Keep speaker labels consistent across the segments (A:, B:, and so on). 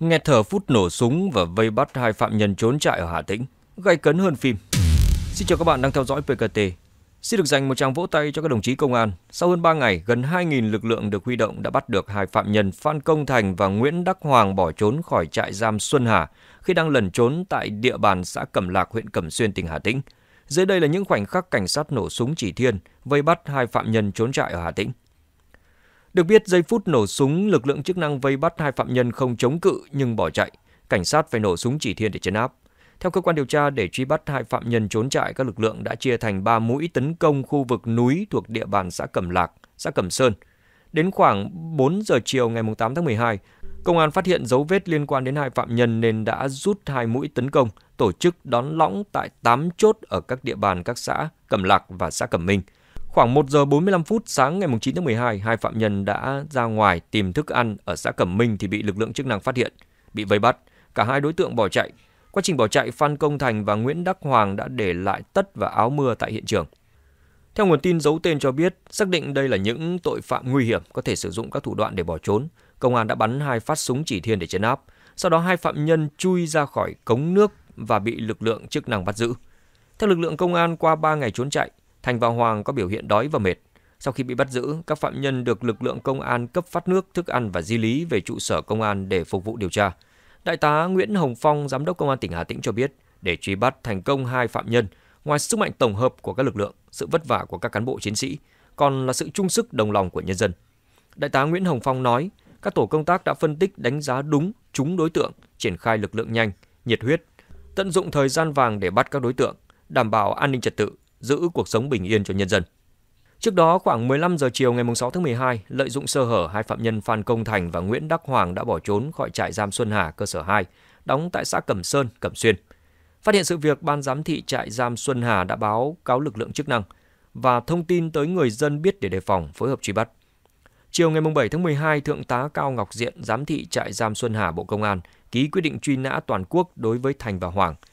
A: nghe thở phút nổ súng và vây bắt hai phạm nhân trốn trại ở Hà Tĩnh, gây cấn hơn phim. Xin chào các bạn đang theo dõi PKT. Xin được dành một tràng vỗ tay cho các đồng chí công an. Sau hơn 3 ngày, gần 2.000 lực lượng được huy động đã bắt được hai phạm nhân Phan Công Thành và Nguyễn Đắc Hoàng bỏ trốn khỏi trại giam Xuân Hà khi đang lẩn trốn tại địa bàn xã Cẩm Lạc, huyện Cẩm Xuyên, tỉnh Hà Tĩnh. Dưới đây là những khoảnh khắc cảnh sát nổ súng chỉ thiên vây bắt hai phạm nhân trốn trại ở Hà Tĩnh. Được biết, giây phút nổ súng, lực lượng chức năng vây bắt hai phạm nhân không chống cự nhưng bỏ chạy. Cảnh sát phải nổ súng chỉ thiên để chấn áp. Theo cơ quan điều tra, để truy bắt hai phạm nhân trốn chạy, các lực lượng đã chia thành 3 mũi tấn công khu vực núi thuộc địa bàn xã Cẩm Lạc, xã Cẩm Sơn. Đến khoảng 4 giờ chiều ngày 8 tháng 12, công an phát hiện dấu vết liên quan đến hai phạm nhân nên đã rút hai mũi tấn công, tổ chức đón lõng tại 8 chốt ở các địa bàn các xã Cẩm Lạc và xã Cẩm Minh – Khoảng 1 giờ 45 phút sáng ngày 9 tháng 12, hai phạm nhân đã ra ngoài tìm thức ăn ở xã Cẩm Minh thì bị lực lượng chức năng phát hiện, bị vây bắt. Cả hai đối tượng bỏ chạy. Quá trình bỏ chạy, Phan Công Thành và Nguyễn Đắc Hoàng đã để lại tất và áo mưa tại hiện trường. Theo nguồn tin giấu tên cho biết, xác định đây là những tội phạm nguy hiểm có thể sử dụng các thủ đoạn để bỏ trốn. Công an đã bắn hai phát súng chỉ thiên để chấn áp. Sau đó hai phạm nhân chui ra khỏi cống nước và bị lực lượng chức năng bắt giữ. Theo lực lượng công an, qua 3 ngày trốn chạy, Thành và Hoàng có biểu hiện đói và mệt. Sau khi bị bắt giữ, các phạm nhân được lực lượng công an cấp phát nước, thức ăn và di lý về trụ sở công an để phục vụ điều tra. Đại tá Nguyễn Hồng Phong, giám đốc công an tỉnh Hà Tĩnh cho biết, để truy bắt thành công hai phạm nhân, ngoài sức mạnh tổng hợp của các lực lượng, sự vất vả của các cán bộ chiến sĩ, còn là sự chung sức đồng lòng của nhân dân. Đại tá Nguyễn Hồng Phong nói, các tổ công tác đã phân tích đánh giá đúng, chúng đối tượng, triển khai lực lượng nhanh, nhiệt huyết, tận dụng thời gian vàng để bắt các đối tượng, đảm bảo an ninh trật tự, giữ cuộc sống bình yên cho nhân dân. Trước đó, khoảng 15 giờ chiều ngày 6 tháng 12, lợi dụng sơ hở, hai phạm nhân Phan Công Thành và Nguyễn Đắc Hoàng đã bỏ trốn khỏi trại giam Xuân Hà cơ sở 2, đóng tại xã Cẩm Sơn, Cẩm Xuyên. Phát hiện sự việc, Ban giám thị trại giam Xuân Hà đã báo cáo lực lượng chức năng và thông tin tới người dân biết để đề phòng, phối hợp truy bắt. Chiều ngày 7 tháng 12, Thượng tá Cao Ngọc Diện, giám thị trại giam Xuân Hà Bộ Công an, ký quyết định truy nã toàn quốc đối với Thành và Hoàng –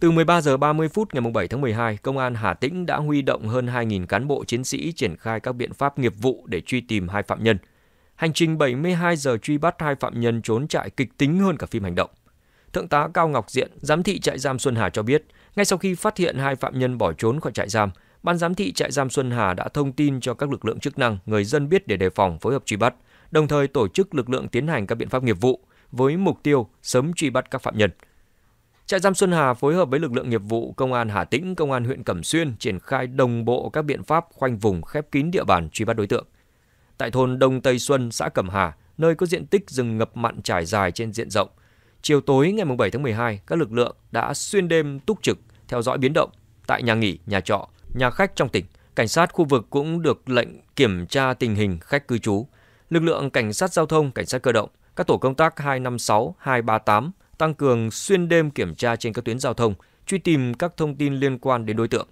A: từ 13 giờ 30 phút ngày 7 tháng 12, Công an Hà Tĩnh đã huy động hơn 2.000 cán bộ chiến sĩ triển khai các biện pháp nghiệp vụ để truy tìm hai phạm nhân. Hành trình 72 giờ truy bắt hai phạm nhân trốn trại kịch tính hơn cả phim hành động. Thượng tá Cao Ngọc Diện, giám thị trại giam Xuân Hà cho biết, ngay sau khi phát hiện hai phạm nhân bỏ trốn khỏi trại giam, Ban giám thị trại giam Xuân Hà đã thông tin cho các lực lượng chức năng, người dân biết để đề phòng phối hợp truy bắt, đồng thời tổ chức lực lượng tiến hành các biện pháp nghiệp vụ với mục tiêu sớm truy bắt các phạm nhân. Trại giam Xuân Hà phối hợp với lực lượng nghiệp vụ Công an Hà Tĩnh, Công an huyện Cẩm Xuyên triển khai đồng bộ các biện pháp khoanh vùng khép kín địa bàn truy bắt đối tượng. Tại thôn Đông Tây Xuân, xã Cẩm Hà, nơi có diện tích rừng ngập mặn trải dài trên diện rộng, chiều tối ngày 7 tháng 12, các lực lượng đã xuyên đêm túc trực theo dõi biến động tại nhà nghỉ, nhà trọ, nhà khách trong tỉnh. Cảnh sát khu vực cũng được lệnh kiểm tra tình hình khách cư trú. Lực lượng cảnh sát giao thông, cảnh sát cơ động, các tổ công tác 256, 238, tăng cường xuyên đêm kiểm tra trên các tuyến giao thông, truy tìm các thông tin liên quan đến đối tượng.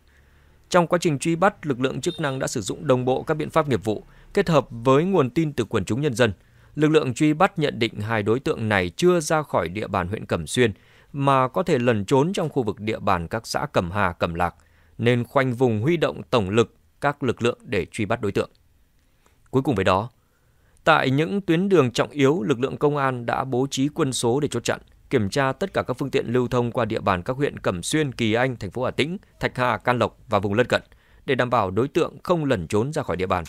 A: Trong quá trình truy bắt, lực lượng chức năng đã sử dụng đồng bộ các biện pháp nghiệp vụ, kết hợp với nguồn tin từ quần chúng nhân dân. Lực lượng truy bắt nhận định hai đối tượng này chưa ra khỏi địa bàn huyện Cẩm Xuyên mà có thể lẩn trốn trong khu vực địa bàn các xã Cẩm Hà, Cẩm Lạc, nên khoanh vùng huy động tổng lực các lực lượng để truy bắt đối tượng. Cuối cùng với đó, tại những tuyến đường trọng yếu, lực lượng công an đã bố trí quân số để chốt chặn – kiểm tra tất cả các phương tiện lưu thông qua địa bàn các huyện Cẩm Xuyên, Kỳ Anh, thành phố Hà Tĩnh, Thạch Hà, Can Lộc và vùng lân cận để đảm bảo đối tượng không lẩn trốn ra khỏi địa bàn.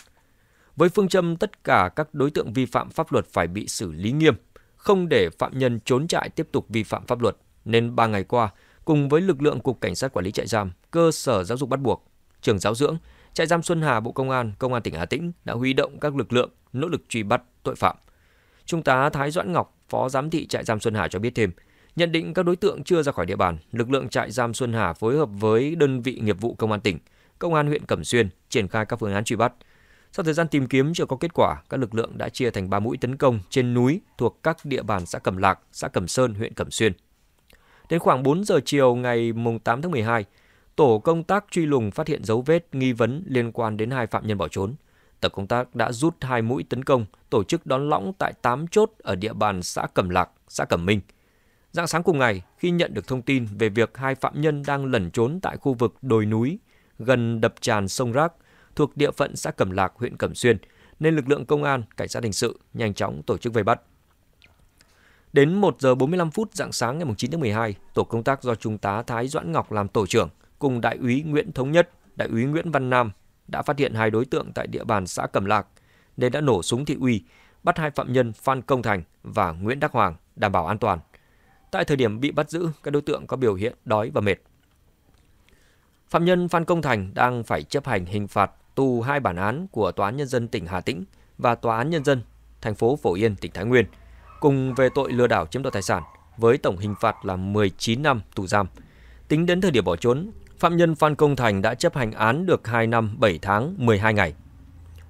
A: Với phương châm tất cả các đối tượng vi phạm pháp luật phải bị xử lý nghiêm, không để phạm nhân trốn trại tiếp tục vi phạm pháp luật, nên 3 ngày qua, cùng với lực lượng Cục Cảnh sát Quản lý trại giam, cơ sở giáo dục bắt buộc, trường giáo dưỡng, trại giam Xuân Hà Bộ Công an, Công an tỉnh Hà Tĩnh đã huy động các lực lượng nỗ lực truy bắt tội phạm. Trung tá Thái Doãn Ngọc, Phó Giám thị trại giam Xuân Hà cho biết thêm, nhận định các đối tượng chưa ra khỏi địa bàn, lực lượng trại giam Xuân Hà phối hợp với đơn vị nghiệp vụ công an tỉnh, công an huyện Cẩm Xuyên triển khai các phương án truy bắt. Sau thời gian tìm kiếm chưa có kết quả, các lực lượng đã chia thành 3 mũi tấn công trên núi thuộc các địa bàn xã Cẩm Lạc, xã Cẩm Sơn, huyện Cẩm Xuyên. Đến khoảng 4 giờ chiều ngày 8 tháng 12, tổ công tác truy lùng phát hiện dấu vết nghi vấn liên quan đến hai phạm nhân bỏ trốn. Tổ công tác đã rút hai mũi tấn công, tổ chức đón lõng tại 8 chốt ở địa bàn xã Cẩm Lạc, xã Cẩm Minh. Dạng sáng cùng ngày, khi nhận được thông tin về việc hai phạm nhân đang lẩn trốn tại khu vực đồi núi gần đập tràn sông Rác thuộc địa phận xã Cẩm Lạc, huyện Cẩm Xuyên, nên lực lượng công an, cảnh sát hình sự nhanh chóng tổ chức vây bắt. Đến 1 giờ 45 phút dạng sáng ngày 9 tháng 12, tổ công tác do Trung tá Thái Doãn Ngọc làm tổ trưởng cùng Đại úy Nguyễn Thống Nhất, Đại úy Nguyễn Văn Nam, đã phát hiện hai đối tượng tại địa bàn xã Cẩm Lạc nên đã nổ súng thị uy, bắt hai phạm nhân Phan Công Thành và Nguyễn Đắc Hoàng đảm bảo an toàn. Tại thời điểm bị bắt giữ, các đối tượng có biểu hiện đói và mệt. Phạm nhân Phan Công Thành đang phải chấp hành hình phạt tù hai bản án của Tòa án Nhân dân tỉnh Hà Tĩnh và Tòa án Nhân dân thành phố Phổ Yên, tỉnh Thái Nguyên, cùng về tội lừa đảo chiếm đoạt tài sản với tổng hình phạt là 19 năm tù giam. Tính đến thời điểm bỏ trốn, phạm nhân Phan Công Thành đã chấp hành án được 2 năm 7 tháng 12 ngày.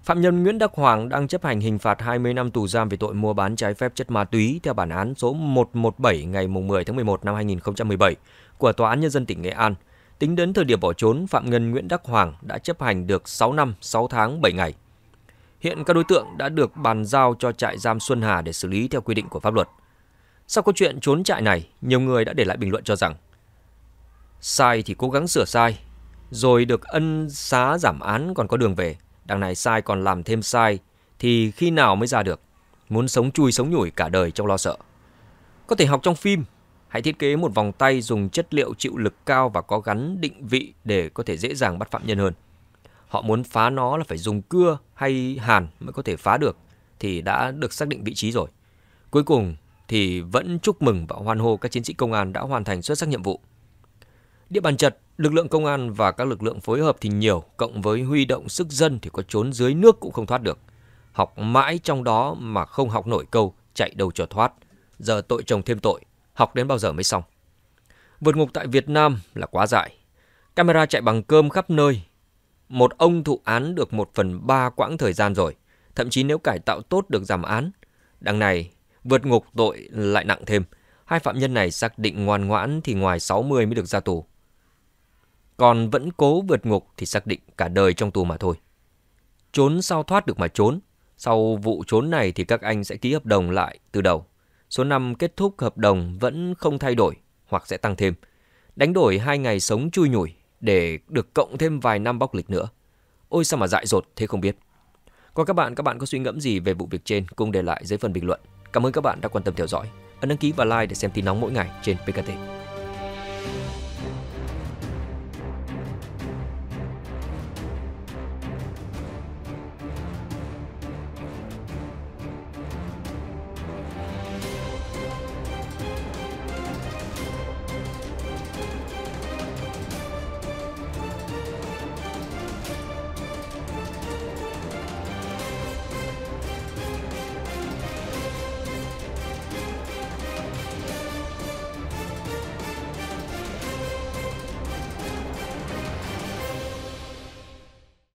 A: Phạm nhân Nguyễn Đắc Hoàng đang chấp hành hình phạt 20 năm tù giam về tội mua bán trái phép chất ma túy theo bản án số 117 ngày 10 tháng 11 năm 2017 của Tòa án Nhân dân tỉnh Nghệ An. Tính đến thời điểm bỏ trốn, Phạm nhân Nguyễn Đắc Hoàng đã chấp hành được 6 năm 6 tháng 7 ngày. Hiện các đối tượng đã được bàn giao cho trại giam Xuân Hà để xử lý theo quy định của pháp luật. Sau câu chuyện trốn trại này, nhiều người đã để lại bình luận cho rằng Sai thì cố gắng sửa sai, rồi được ân xá giảm án còn có đường về. Đằng này sai còn làm thêm sai, thì khi nào mới ra được? Muốn sống chui sống nhủi cả đời trong lo sợ. Có thể học trong phim, hãy thiết kế một vòng tay dùng chất liệu chịu lực cao và có gắn định vị để có thể dễ dàng bắt phạm nhân hơn. Họ muốn phá nó là phải dùng cưa hay hàn mới có thể phá được, thì đã được xác định vị trí rồi. Cuối cùng thì vẫn chúc mừng và hoan hô các chiến sĩ công an đã hoàn thành xuất sắc nhiệm vụ. Địa bàn chật, lực lượng công an và các lực lượng phối hợp thì nhiều, cộng với huy động sức dân thì có trốn dưới nước cũng không thoát được. Học mãi trong đó mà không học nổi câu chạy đâu cho thoát. Giờ tội chồng thêm tội, học đến bao giờ mới xong. Vượt ngục tại Việt Nam là quá dại. Camera chạy bằng cơm khắp nơi. Một ông thụ án được một phần ba quãng thời gian rồi. Thậm chí nếu cải tạo tốt được giảm án. Đằng này, vượt ngục tội lại nặng thêm. Hai phạm nhân này xác định ngoan ngoãn thì ngoài 60 mới được ra tù còn vẫn cố vượt ngục thì xác định cả đời trong tù mà thôi. Trốn sao thoát được mà trốn. Sau vụ trốn này thì các anh sẽ ký hợp đồng lại từ đầu. Số năm kết thúc hợp đồng vẫn không thay đổi hoặc sẽ tăng thêm. Đánh đổi hai ngày sống chui nhủi để được cộng thêm vài năm bóc lịch nữa. Ôi sao mà dại dột thế không biết. Còn các bạn, các bạn có suy ngẫm gì về vụ việc trên cùng để lại dưới phần bình luận. Cảm ơn các bạn đã quan tâm theo dõi. Ấn đăng ký và like để xem tin nóng mỗi ngày trên PKT.